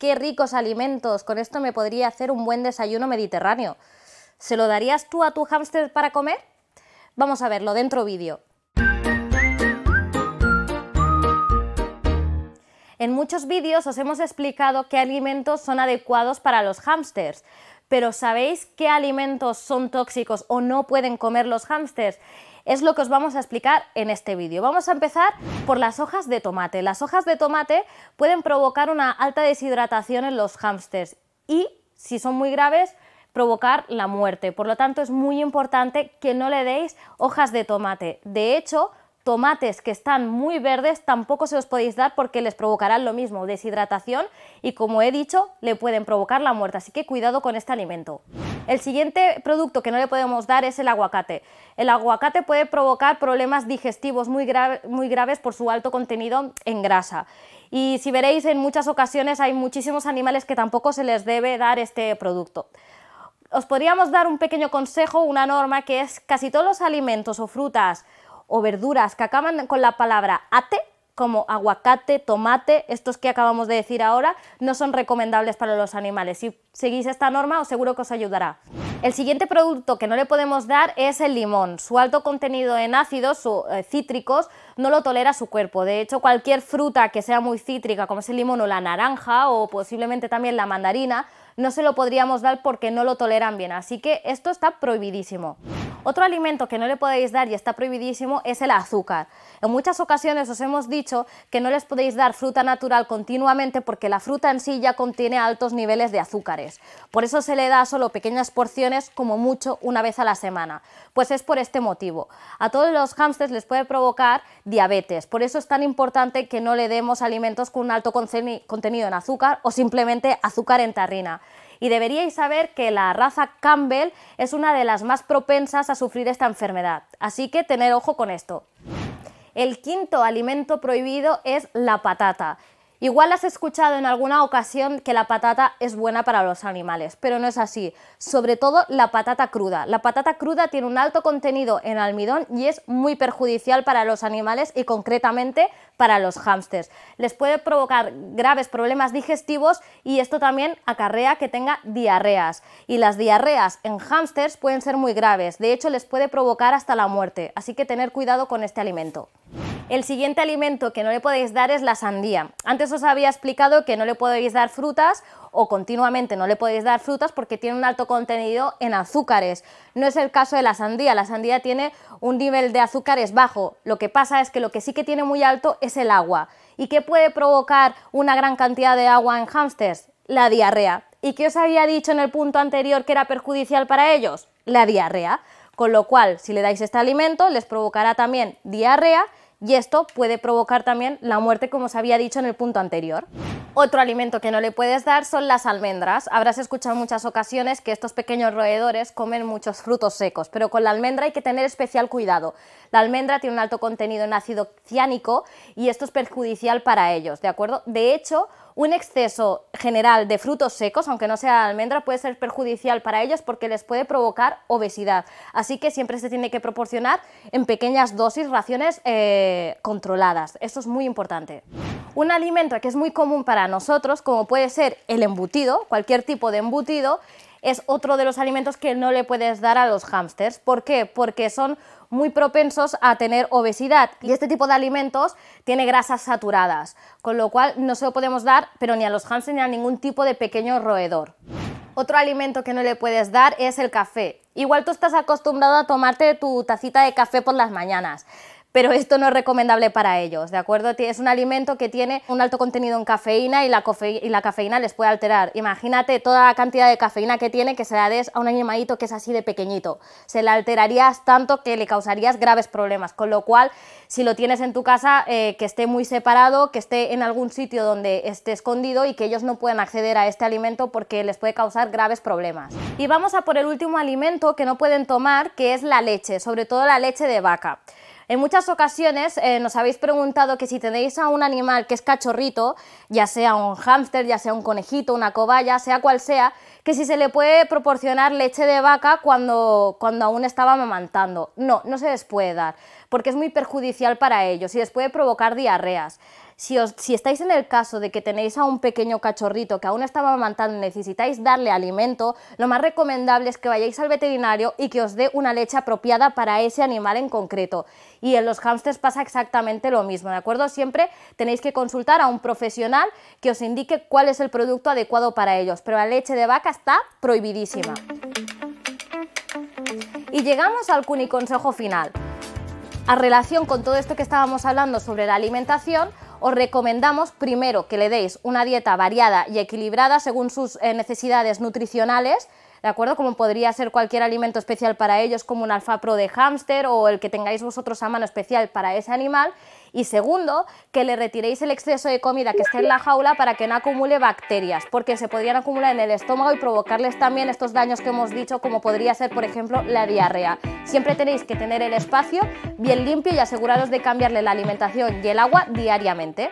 qué ricos alimentos, con esto me podría hacer un buen desayuno mediterráneo. ¿Se lo darías tú a tu hámster para comer? Vamos a verlo dentro vídeo. En muchos vídeos os hemos explicado qué alimentos son adecuados para los hámsters, pero ¿sabéis qué alimentos son tóxicos o no pueden comer los hámsters? es lo que os vamos a explicar en este vídeo. Vamos a empezar por las hojas de tomate. Las hojas de tomate pueden provocar una alta deshidratación en los hámsters y, si son muy graves, provocar la muerte. Por lo tanto, es muy importante que no le deis hojas de tomate. De hecho, tomates que están muy verdes tampoco se los podéis dar porque les provocarán lo mismo, deshidratación y como he dicho, le pueden provocar la muerte, así que cuidado con este alimento. El siguiente producto que no le podemos dar es el aguacate. El aguacate puede provocar problemas digestivos muy, muy graves por su alto contenido en grasa. Y si veréis, en muchas ocasiones hay muchísimos animales que tampoco se les debe dar este producto os podríamos dar un pequeño consejo, una norma, que es casi todos los alimentos o frutas o verduras que acaban con la palabra ate, como aguacate, tomate, estos que acabamos de decir ahora, no son recomendables para los animales. Si seguís esta norma, os seguro que os ayudará. El siguiente producto que no le podemos dar es el limón. Su alto contenido en ácidos o eh, cítricos no lo tolera su cuerpo. De hecho, cualquier fruta que sea muy cítrica, como es el limón o la naranja o posiblemente también la mandarina, no se lo podríamos dar porque no lo toleran bien. Así que esto está prohibidísimo. Otro alimento que no le podéis dar y está prohibidísimo es el azúcar. En muchas ocasiones os hemos dicho que no les podéis dar fruta natural continuamente porque la fruta en sí ya contiene altos niveles de azúcares. Por eso se le da solo pequeñas porciones, como mucho, una vez a la semana. Pues es por este motivo. A todos los hámsters les puede provocar diabetes. Por eso es tan importante que no le demos alimentos con un alto contenido en azúcar o simplemente azúcar en tarrina y deberíais saber que la raza Campbell es una de las más propensas a sufrir esta enfermedad, así que tener ojo con esto. El quinto alimento prohibido es la patata. Igual has escuchado en alguna ocasión que la patata es buena para los animales, pero no es así, sobre todo la patata cruda. La patata cruda tiene un alto contenido en almidón y es muy perjudicial para los animales y concretamente para los hámsters. Les puede provocar graves problemas digestivos y esto también acarrea que tenga diarreas. Y las diarreas en hámsters pueden ser muy graves, de hecho les puede provocar hasta la muerte, así que tener cuidado con este alimento. El siguiente alimento que no le podéis dar es la sandía. Antes os había explicado que no le podéis dar frutas o continuamente no le podéis dar frutas porque tiene un alto contenido en azúcares. No es el caso de la sandía, la sandía tiene un nivel de azúcares bajo. Lo que pasa es que lo que sí que tiene muy alto es el agua. ¿Y qué puede provocar una gran cantidad de agua en hámsters? La diarrea. ¿Y qué os había dicho en el punto anterior que era perjudicial para ellos? La diarrea. Con lo cual, si le dais este alimento, les provocará también diarrea y esto puede provocar también la muerte como se había dicho en el punto anterior. Otro alimento que no le puedes dar son las almendras. Habrás escuchado en muchas ocasiones que estos pequeños roedores comen muchos frutos secos, pero con la almendra hay que tener especial cuidado. La almendra tiene un alto contenido en ácido cianico y esto es perjudicial para ellos, ¿de acuerdo? De hecho, un exceso general de frutos secos, aunque no sea almendra, puede ser perjudicial para ellos porque les puede provocar obesidad. Así que siempre se tiene que proporcionar en pequeñas dosis raciones eh, controladas. Esto es muy importante. Un alimento que es muy común para nosotros, como puede ser el embutido, cualquier tipo de embutido, es otro de los alimentos que no le puedes dar a los hámsters. ¿Por qué? Porque son muy propensos a tener obesidad y este tipo de alimentos tiene grasas saturadas, con lo cual no se lo podemos dar, pero ni a los hámsters ni a ningún tipo de pequeño roedor. Otro alimento que no le puedes dar es el café. Igual tú estás acostumbrado a tomarte tu tacita de café por las mañanas pero esto no es recomendable para ellos, ¿de acuerdo? Es un alimento que tiene un alto contenido en cafeína y la, cafeína, les puede alterar. Imagínate toda la cantidad de cafeína que tiene que se la des a un animalito que es así de pequeñito. Se la alterarías tanto que le causarías graves problemas, con lo cual, si lo tienes en tu casa, eh, que esté muy separado, que esté en algún sitio donde esté escondido y que ellos no puedan acceder a este alimento porque les puede causar graves problemas. Y vamos a por el último alimento que no pueden tomar, que es la leche, sobre todo la leche de vaca. En muchas ocasiones eh, nos habéis preguntado que si tenéis a un animal que es cachorrito, ya sea un hámster, ya sea un conejito, una cobaya, sea cual sea, que si se le puede proporcionar leche de vaca cuando, cuando aún estaba amamantando. No, no se les puede dar porque es muy perjudicial para ellos y les puede provocar diarreas. Si, estáis en el caso de que tenéis a un pequeño cachorrito que aún está amamantando y necesitáis darle alimento, lo más recomendable es que vayáis al veterinario y que os dé una leche apropiada para ese animal en concreto. Y en los hámsters pasa exactamente lo mismo, ¿de acuerdo? Siempre tenéis que consultar a un profesional que os indique cuál es el producto adecuado para ellos, pero la leche de vaca está prohibidísima. Y llegamos al cuniconsejo final. A relación con todo esto que estábamos hablando sobre la alimentación, os recomendamos primero que le deis una dieta variada y equilibrada según sus eh, necesidades nutricionales, ¿de acuerdo? Como podría ser cualquier alimento especial para ellos, como un alfa pro de hámster o el que tengáis vosotros a mano especial para ese animal. Y segundo, que le retiréis el exceso de comida que esté en la jaula para que no acumule bacterias, porque se podrían acumular en el estómago y provocarles también estos daños que hemos dicho, como podría ser, por ejemplo, la diarrea. Siempre tenéis que tener el espacio bien limpio y aseguraros de cambiarle la alimentación y el agua diariamente.